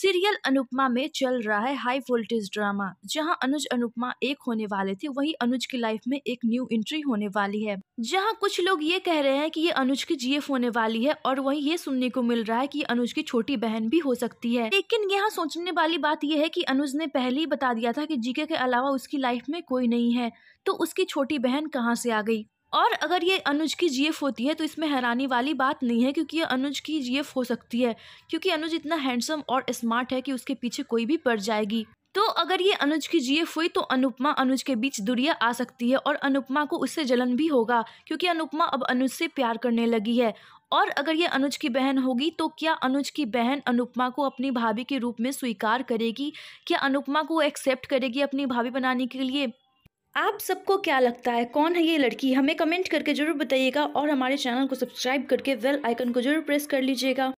serial Anupama में चल रहा है हाई वोल्टेज ड्रामा जहां अनुज अनुपमा एक होने वाले थे वहीं अनुज की लाइफ में एक न्यू एंट्री होने वाली है जहां कुछ लोग ये कह रहे हैं कि ये अनुज की जीएफ होने वाली है और वहीं ये सुनने को मिल रहा है कि अनुज की छोटी बहन भी हो सकती है लेकिन यहाँ सोचने वाली बात यह है की अनुज ने पहले ही बता दिया था की जीके के अलावा उसकी लाइफ में कोई नहीं है तो उसकी छोटी बहन कहाँ से आ गई और अगर ये अनुज की जीएफ होती है तो इसमें हैरानी वाली बात नहीं है क्योंकि ये अनुज की जीएफ हो सकती है क्योंकि अनुज इतना हैंडसम और स्मार्ट है कि उसके पीछे कोई भी पड़ जाएगी तो अगर ये अनुज की जीएफ हुई तो अनुपमा अनुज के बीच दुरिया आ सकती है और अनुपमा को उससे जलन भी होगा क्योंकि अनुपमा अब अनुज से प्यार करने लगी है और अगर ये अनुज की बहन होगी तो क्या अनुज की बहन अनुपमा को अपनी भाभी के रूप में स्वीकार करेगी क्या अनुपमा को एक्सेप्ट करेगी अपनी भाभी बनाने के लिए आप सबको क्या लगता है कौन है ये लड़की हमें कमेंट करके ज़रूर बताइएगा और हमारे चैनल को सब्सक्राइब करके वेल आइकन को ज़रूर प्रेस कर लीजिएगा